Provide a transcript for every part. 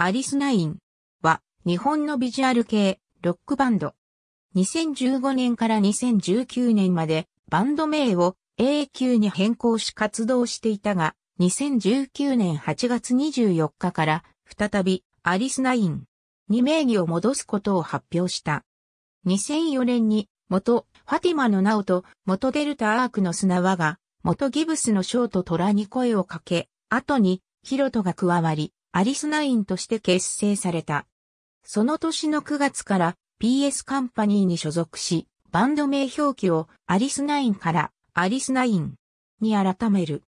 アリスナインは日本のビジュアル系ロックバンド。2015年から2019年までバンド名を a 久に変更し活動していたが、2019年8月24日から再びアリスナインに名義を戻すことを発表した。2004年に元ファティマのナオと元デルタアークの砂輪が元ギブスのショート虎に声をかけ、後にヒロトが加わり、アリスナインとして結成された。その年の9月から PS カンパニーに所属し、バンド名表記をアリスナインからアリスナインに改める。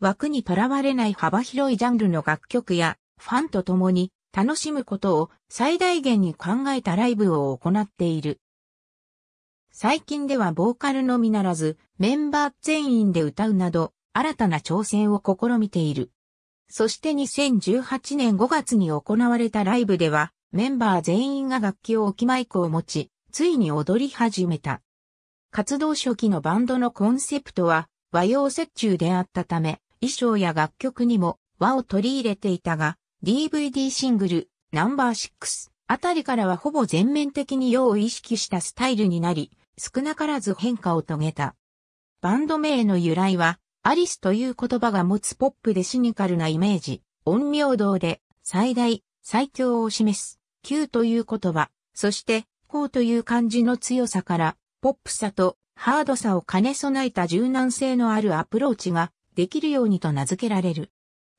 枠にとらわれない幅広いジャンルの楽曲やファンと共に楽しむことを最大限に考えたライブを行っている。最近ではボーカルのみならずメンバー全員で歌うなど新たな挑戦を試みている。そして2018年5月に行われたライブでは、メンバー全員が楽器を置きマイクを持ち、ついに踊り始めた。活動初期のバンドのコンセプトは、和洋折衷であったため、衣装や楽曲にも和を取り入れていたが、DVD シングル、ナンバー6あたりからはほぼ全面的に洋を意識したスタイルになり、少なからず変化を遂げた。バンド名の由来は、アリスという言葉が持つポップでシニカルなイメージ、音陽道で最大、最強を示す、Q という言葉、そして、こうという漢字の強さから、ポップさとハードさを兼ね備えた柔軟性のあるアプローチができるようにと名付けられる。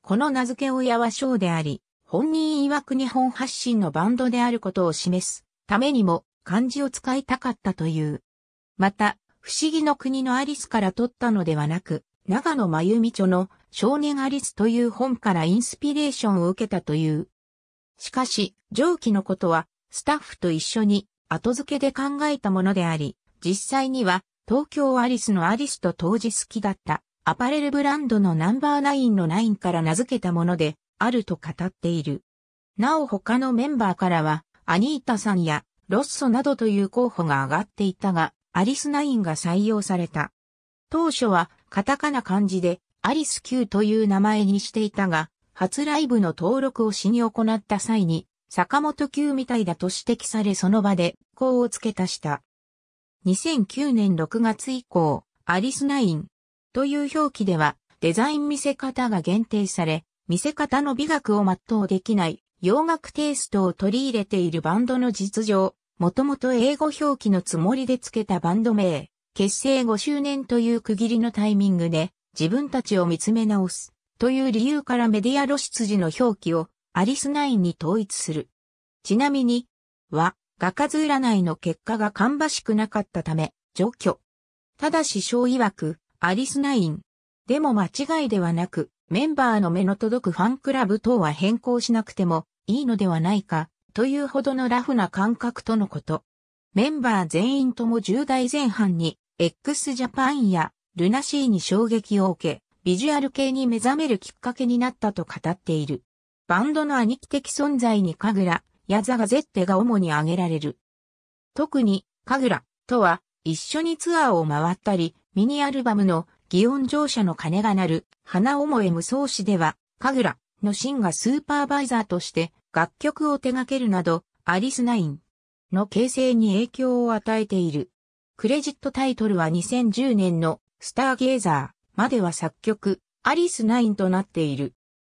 この名付け親はショーであり、本人曰く日本発信のバンドであることを示すためにも漢字を使いたかったという。また、不思議の国のアリスから取ったのではなく、長野真由美著の少年アリスという本からインスピレーションを受けたという。しかし、上記のことは、スタッフと一緒に後付けで考えたものであり、実際には、東京アリスのアリスと当時好きだったアパレルブランドのナンバーナインのナインから名付けたもので、あると語っている。なお他のメンバーからは、アニータさんやロッソなどという候補が上がっていたが、アリスナインが採用された。当初はカタカナ漢字でアリス Q という名前にしていたが、初ライブの登録をしに行った際に、坂本 Q みたいだと指摘されその場で、こうを付け足した。2009年6月以降、アリスナインという表記では、デザイン見せ方が限定され、見せ方の美学を全うできない洋楽テイストを取り入れているバンドの実情、もともと英語表記のつもりで付けたバンド名、結成5周年という区切りのタイミングで自分たちを見つめ直すという理由からメディア露出時の表記をアリスナインに統一する。ちなみに、は、画数占いの結果が芳しくなかったため、除去。ただし小曰く、アリスナイン。でも間違いではなく、メンバーの目の届くファンクラブ等は変更しなくてもいいのではないか、というほどのラフな感覚とのこと。メンバー全員とも10代前半に X ジャパンやルナシーに衝撃を受け、ビジュアル系に目覚めるきっかけになったと語っている。バンドの兄貴的存在にカグラ、ヤザガゼッテが主に挙げられる。特に、カグラとは、一緒にツアーを回ったり、ミニアルバムの祇園乗車の鐘が鳴る、花思え無双詞では、カグラのシンがスーパーバイザーとして楽曲を手掛けるなど、アリスナインの形成に影響を与えている。クレジットタイトルは2010年のスターゲーザーまでは作曲、アリス9となっている。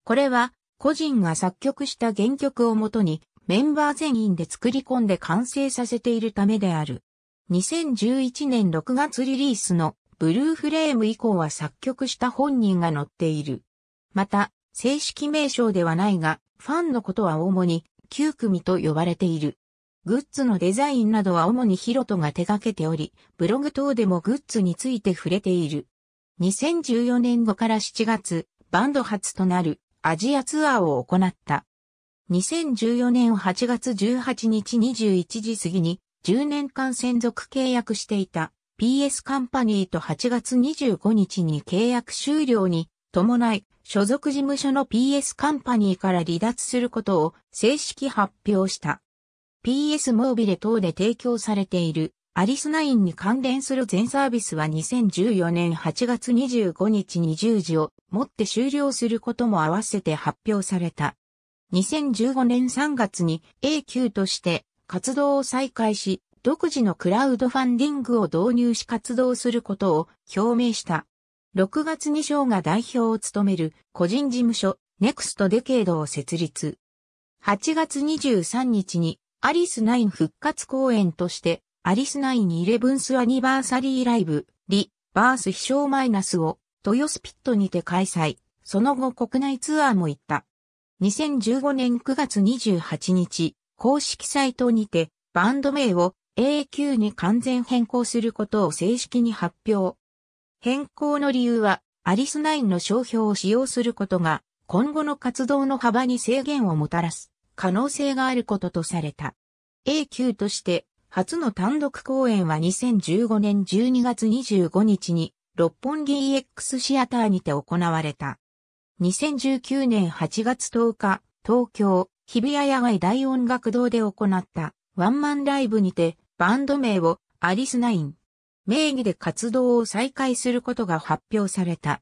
これは個人が作曲した原曲をもとにメンバー全員で作り込んで完成させているためである。2011年6月リリースのブルーフレーム以降は作曲した本人が載っている。また、正式名称ではないが、ファンのことは主に9組と呼ばれている。グッズのデザインなどは主にヒロトが手掛けており、ブログ等でもグッズについて触れている。2014年後から7月、バンド初となるアジアツアーを行った。2014年8月18日21時過ぎに10年間専属契約していた PS カンパニーと8月25日に契約終了に伴い所属事務所の PS カンパニーから離脱することを正式発表した。PS モービレ等で提供されているアリスナインに関連する全サービスは2014年8月25日1 0時をもって終了することも合わせて発表された。2015年3月に A 級として活動を再開し、独自のクラウドファンディングを導入し活動することを表明した。6月2章が代表を務める個人事務所ネクストデケードを設立。8月23日にアリスナイン復活公演として、アリスナインイレブンスアニバーサリーライブ、リ、バース飛翔マイナスを、トヨスピットにて開催、その後国内ツアーも行った。2015年9月28日、公式サイトにて、バンド名を AQ に完全変更することを正式に発表。変更の理由は、アリスナインの商標を使用することが、今後の活動の幅に制限をもたらす可能性があることとされた。A 級として初の単独公演は2015年12月25日に六本木 EX シアターにて行われた。2019年8月10日、東京、日比谷野外大音楽堂で行ったワンマンライブにてバンド名をアリスナイン名義で活動を再開することが発表された。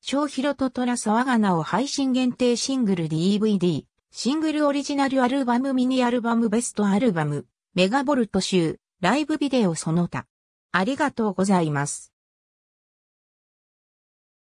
小広と虎沢がなを配信限定シングル DVD シングルオリジナルアルバムミニアルバムベストアルバム、メガボルト集、ライブビデオその他。ありがとうございます。